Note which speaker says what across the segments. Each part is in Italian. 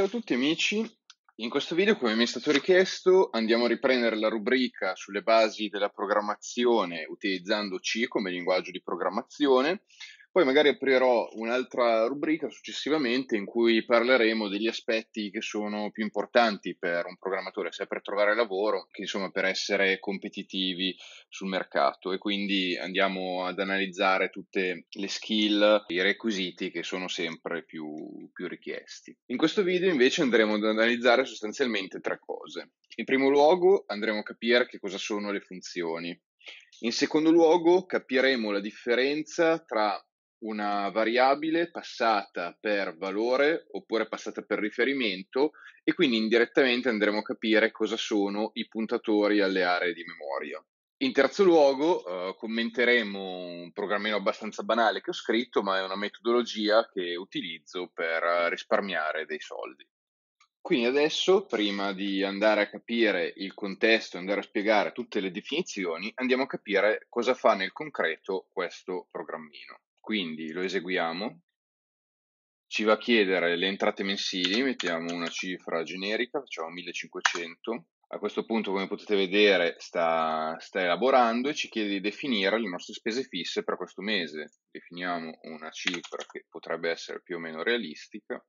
Speaker 1: Ciao a tutti amici, in questo video come mi è stato richiesto andiamo a riprendere la rubrica sulle basi della programmazione utilizzando C come linguaggio di programmazione poi magari aprirò un'altra rubrica successivamente in cui parleremo degli aspetti che sono più importanti per un programmatore, sia per trovare lavoro che insomma per essere competitivi sul mercato e quindi andiamo ad analizzare tutte le skill, i requisiti che sono sempre più, più richiesti. In questo video invece andremo ad analizzare sostanzialmente tre cose. In primo luogo andremo a capire che cosa sono le funzioni. In secondo luogo capiremo la differenza tra una variabile passata per valore oppure passata per riferimento e quindi indirettamente andremo a capire cosa sono i puntatori alle aree di memoria. In terzo luogo eh, commenteremo un programmino abbastanza banale che ho scritto, ma è una metodologia che utilizzo per eh, risparmiare dei soldi. Quindi adesso, prima di andare a capire il contesto e andare a spiegare tutte le definizioni, andiamo a capire cosa fa nel concreto questo programmino. Quindi lo eseguiamo, ci va a chiedere le entrate mensili, mettiamo una cifra generica, facciamo 1500. A questo punto, come potete vedere, sta, sta elaborando e ci chiede di definire le nostre spese fisse per questo mese. Definiamo una cifra che potrebbe essere più o meno realistica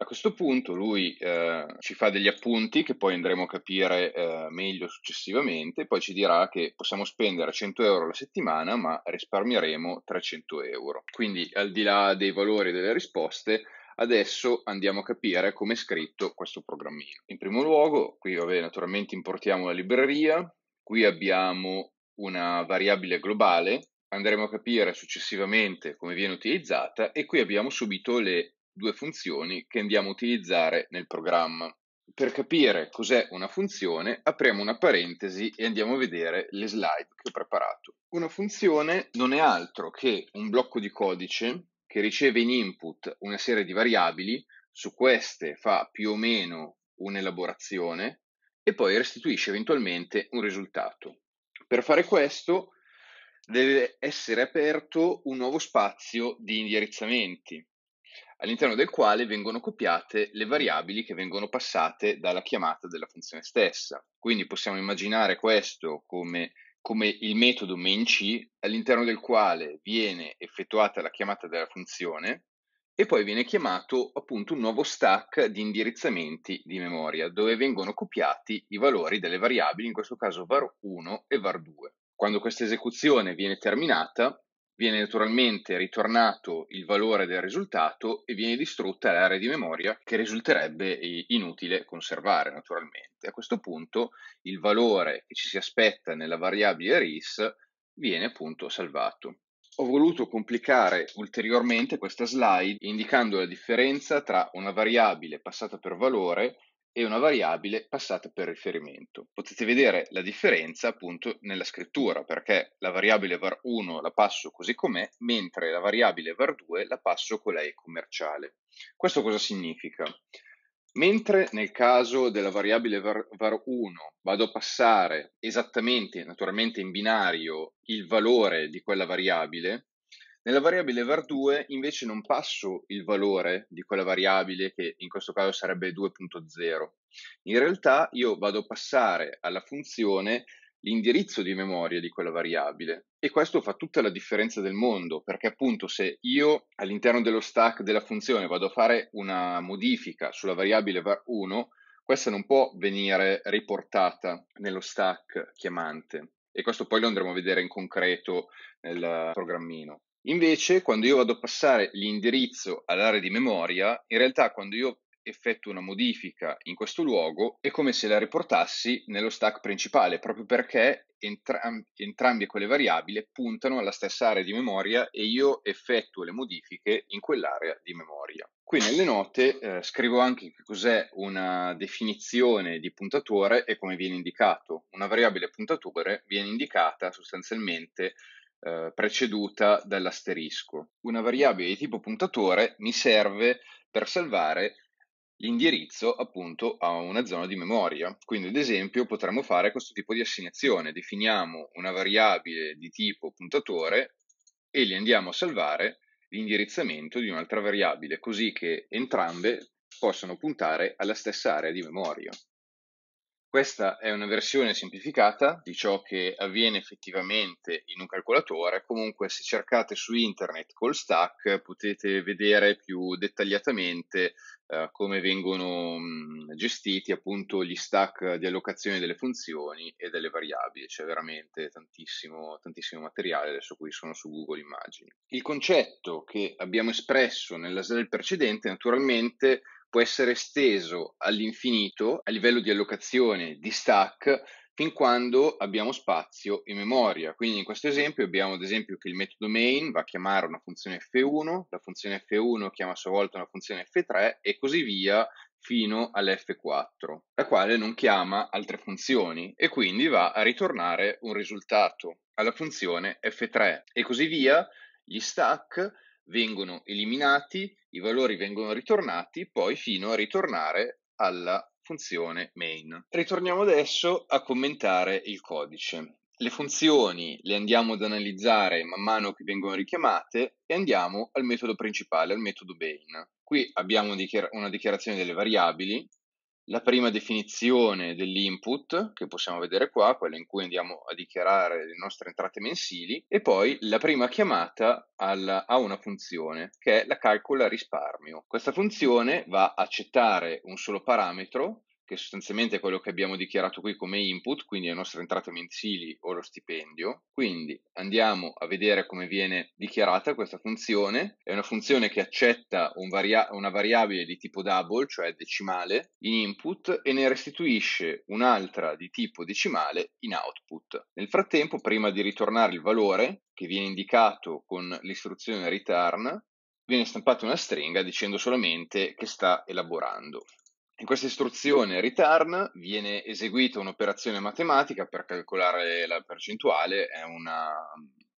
Speaker 1: a questo punto lui eh, ci fa degli appunti che poi andremo a capire eh, meglio successivamente, poi ci dirà che possiamo spendere 100 euro la settimana ma risparmieremo 300 euro. Quindi al di là dei valori e delle risposte, Adesso andiamo a capire come è scritto questo programmino. In primo luogo, qui vabbè, naturalmente importiamo la libreria, qui abbiamo una variabile globale, andremo a capire successivamente come viene utilizzata e qui abbiamo subito le due funzioni che andiamo a utilizzare nel programma. Per capire cos'è una funzione, apriamo una parentesi e andiamo a vedere le slide che ho preparato. Una funzione non è altro che un blocco di codice che riceve in input una serie di variabili, su queste fa più o meno un'elaborazione e poi restituisce eventualmente un risultato. Per fare questo deve essere aperto un nuovo spazio di indirizzamenti all'interno del quale vengono copiate le variabili che vengono passate dalla chiamata della funzione stessa. Quindi possiamo immaginare questo come, come il metodo mainC all'interno del quale viene effettuata la chiamata della funzione e poi viene chiamato appunto un nuovo stack di indirizzamenti di memoria dove vengono copiati i valori delle variabili, in questo caso var1 e var2. Quando questa esecuzione viene terminata, viene naturalmente ritornato il valore del risultato e viene distrutta l'area di memoria che risulterebbe eh, inutile conservare naturalmente. A questo punto il valore che ci si aspetta nella variabile RIS viene appunto salvato. Ho voluto complicare ulteriormente questa slide indicando la differenza tra una variabile passata per valore e una variabile passata per riferimento. Potete vedere la differenza appunto nella scrittura, perché la variabile var1 la passo così com'è, mentre la variabile var2 la passo con la e commerciale. Questo cosa significa? Mentre nel caso della variabile var1 vado a passare esattamente, naturalmente in binario, il valore di quella variabile, nella variabile var2 invece non passo il valore di quella variabile che in questo caso sarebbe 2.0. In realtà io vado a passare alla funzione l'indirizzo di memoria di quella variabile e questo fa tutta la differenza del mondo perché appunto se io all'interno dello stack della funzione vado a fare una modifica sulla variabile var1 questa non può venire riportata nello stack chiamante e questo poi lo andremo a vedere in concreto nel programmino. Invece, quando io vado a passare l'indirizzo all'area di memoria, in realtà quando io effettuo una modifica in questo luogo è come se la riportassi nello stack principale, proprio perché entram- entrambe quelle variabili puntano alla stessa area di memoria e io effettuo le modifiche in quell'area di memoria. Qui nelle note eh, scrivo anche che cos'è una definizione di puntatore e come viene indicato. Una variabile puntatore viene indicata sostanzialmente eh, preceduta dall'asterisco. Una variabile di tipo puntatore mi serve per salvare l'indirizzo appunto a una zona di memoria. Quindi ad esempio potremmo fare questo tipo di assegnazione. Definiamo una variabile di tipo puntatore e gli andiamo a salvare l'indirizzamento di un'altra variabile, così che entrambe possono puntare alla stessa area di memoria. Questa è una versione semplificata di ciò che avviene effettivamente in un calcolatore, comunque se cercate su internet col stack potete vedere più dettagliatamente eh, come vengono mh, mm, gestiti appunto gli stack di allocazione delle funzioni e delle variabili, c'è veramente tantissimo, tantissimo materiale adesso qui sono su Google Immagini. Il concetto che abbiamo espresso nella slide precedente naturalmente può essere esteso all'infinito a livello di allocazione di stack fin quando abbiamo spazio e memoria. Quindi in questo esempio abbiamo ad esempio che il metodo main va a chiamare una funzione f1, la funzione f1 chiama a sua volta una funzione f3 e così via fino all'F4, la quale non chiama altre funzioni e quindi va a ritornare un risultato alla funzione F3 e così via. Gli stack vengono eliminati i valori vengono ritornati poi fino a ritornare alla funzione main. Ritorniamo adesso a commentare il codice. Le funzioni le andiamo ad analizzare man mano che vengono richiamate e andiamo al metodo principale, al metodo main. Qui abbiamo una dichiarazione delle variabili la prima definizione dell'input che possiamo vedere qua, quella in cui andiamo a dichiarare le nostre entrate mensili e poi la prima chiamata alla, a una funzione che è la calcola risparmio. Questa funzione va a accettare un solo parametro che sostanzialmente è quello che abbiamo dichiarato qui come input, quindi le nostre entrate mensili o lo stipendio. Quindi andiamo a vedere come viene dichiarata questa funzione. È una funzione che accetta un varia- una variabile di tipo double, cioè decimale, in input e ne restituisce un'altra di tipo decimale in output. Nel frattempo, prima di ritornare il valore, che viene indicato con l'istruzione return, viene stampata una stringa dicendo solamente che sta elaborando. In questa istruzione return viene eseguita un'operazione matematica per calcolare la percentuale, è, una,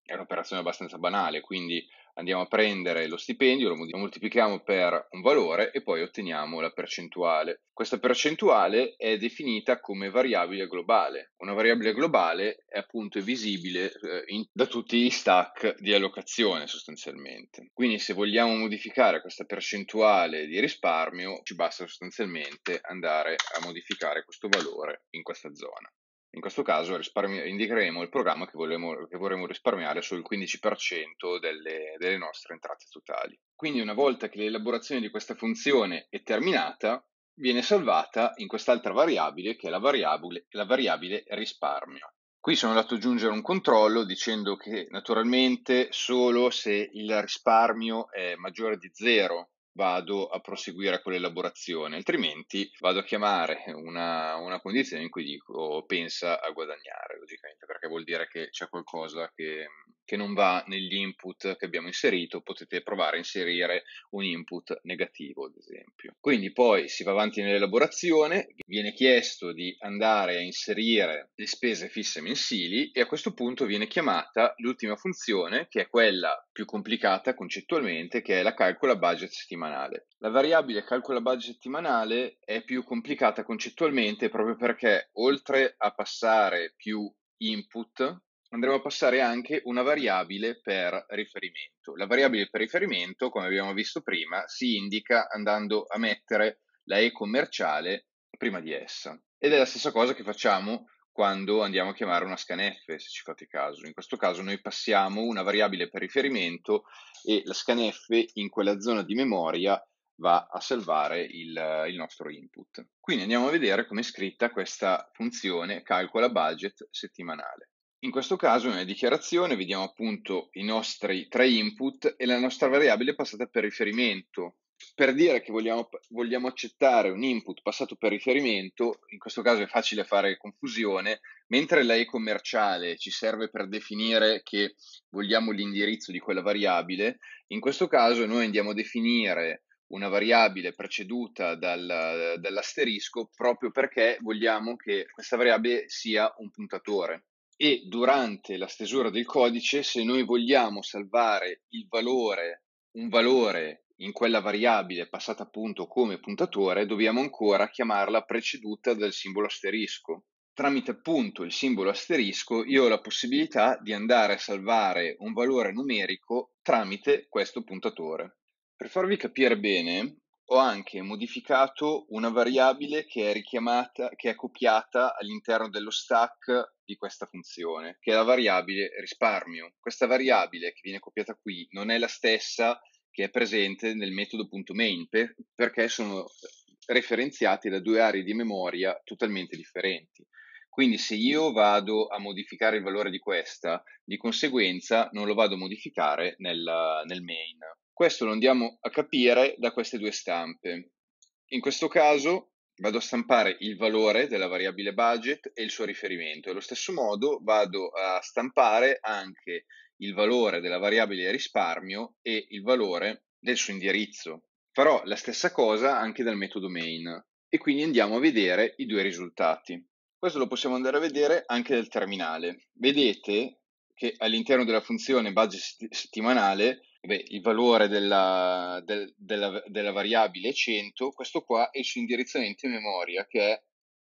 Speaker 1: è un'operazione abbastanza banale, quindi andiamo a prendere lo stipendio, lo moltiplichiamo per un valore e poi otteniamo la percentuale. Questa percentuale è definita come variabile globale. Una variabile globale è appunto visibile eh, in, da tutti gli stack di allocazione sostanzialmente. Quindi se vogliamo modificare questa percentuale di risparmio ci basta sostanzialmente andare a modificare questo valore in questa zona. In questo caso risparmi- indicheremo il programma che, volemo, che, vorremmo risparmiare sul 15% delle, delle nostre entrate totali. Quindi una volta che l'elaborazione di questa funzione è terminata, viene salvata in quest'altra variabile che è la variabile, la variabile risparmio. Qui sono andato ad aggiungere un controllo dicendo che naturalmente solo se il risparmio è maggiore di zero vado a proseguire con l'elaborazione, altrimenti vado a chiamare una, una condizione in cui dico oh, pensa a guadagnare, logicamente, perché vuol dire che c'è qualcosa che che non va negli input che abbiamo inserito, potete provare a inserire un input negativo, ad esempio. Quindi poi si va avanti nell'elaborazione, viene chiesto di andare a inserire le spese fisse mensili e a questo punto viene chiamata l'ultima funzione, che è quella più complicata concettualmente, che è la calcola budget settimanale. La variabile calcola budget settimanale è più complicata concettualmente proprio perché oltre a passare più input andremo a passare anche una variabile per riferimento. La variabile per riferimento, come abbiamo visto prima, si indica andando a mettere la E commerciale prima di essa. Ed è la stessa cosa che facciamo quando andiamo a chiamare una scanf, se ci fate caso. In questo caso noi passiamo una variabile per riferimento e la scanf in quella zona di memoria va a salvare il, il, nostro input. Quindi andiamo a vedere come è scritta questa funzione calcola budget settimanale. In questo caso nella dichiarazione vediamo appunto i nostri tre input e la nostra variabile passata per riferimento. Per dire che vogliamo, vogliamo, accettare un input passato per riferimento, in questo caso è facile fare confusione, mentre l'e commerciale ci serve per definire che vogliamo l'indirizzo di quella variabile, in questo caso noi andiamo a definire una variabile preceduta dal, dall'asterisco proprio perché vogliamo che questa variabile sia un puntatore e durante la stesura del codice, se noi vogliamo salvare il valore, un valore in quella variabile passata appunto come puntatore, dobbiamo ancora chiamarla preceduta dal simbolo asterisco. Tramite appunto il simbolo asterisco io ho la possibilità di andare a salvare un valore numerico tramite questo puntatore. Per farvi capire bene, ho anche modificato una variabile che è richiamata, che è copiata all'interno dello stack di questa funzione, che è la variabile risparmio. Questa variabile che viene copiata qui non è la stessa che è presente nel metodo.main per, perché sono eh, referenziate da due aree di memoria totalmente differenti. Quindi se io vado a modificare il valore di questa, di conseguenza non lo vado a modificare nel, nel main. Questo lo andiamo a capire da queste due stampe. In questo caso vado a stampare il valore della variabile budget e il suo riferimento. Allo stesso modo vado a stampare anche il valore della variabile risparmio e il valore del suo indirizzo. Farò la stessa cosa anche dal metodo main e quindi andiamo a vedere i due risultati. Questo lo possiamo andare a vedere anche dal terminale. Vedete che all'interno della funzione budget settimanale beh, il valore della, del, della, della, variabile 100, questo qua è il suo indirizzamento in memoria che, è,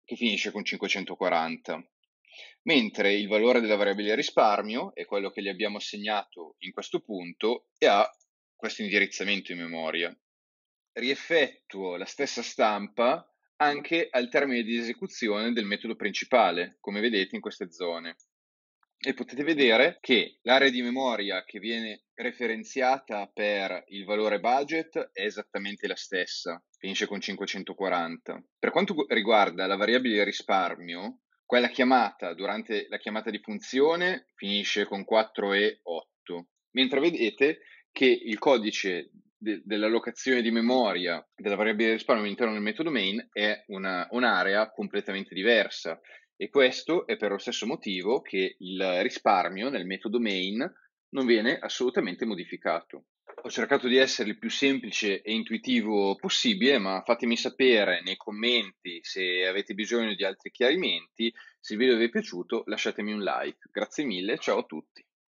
Speaker 1: che finisce con 540. Mentre il valore della variabile risparmio è quello che gli abbiamo assegnato in questo punto e ha questo indirizzamento in memoria. Rieffettuo la stessa stampa anche al termine di esecuzione del metodo principale, come vedete in queste zone e potete vedere che l'area di memoria che viene referenziata per il valore budget è esattamente la stessa, finisce con 540. Per quanto riguarda la variabile risparmio, quella chiamata durante la chiamata di funzione finisce con 4 e 8, mentre vedete che il codice de- dell'allocazione di memoria della variabile risparmio all'interno del metodo main è una, un'area completamente diversa, e questo è per lo stesso motivo che il risparmio nel metodo main non viene assolutamente modificato. Ho cercato di essere il più semplice e intuitivo possibile, ma fatemi sapere nei commenti se avete bisogno di altri chiarimenti. Se il video vi è piaciuto lasciatemi un like. Grazie mille, ciao a tutti.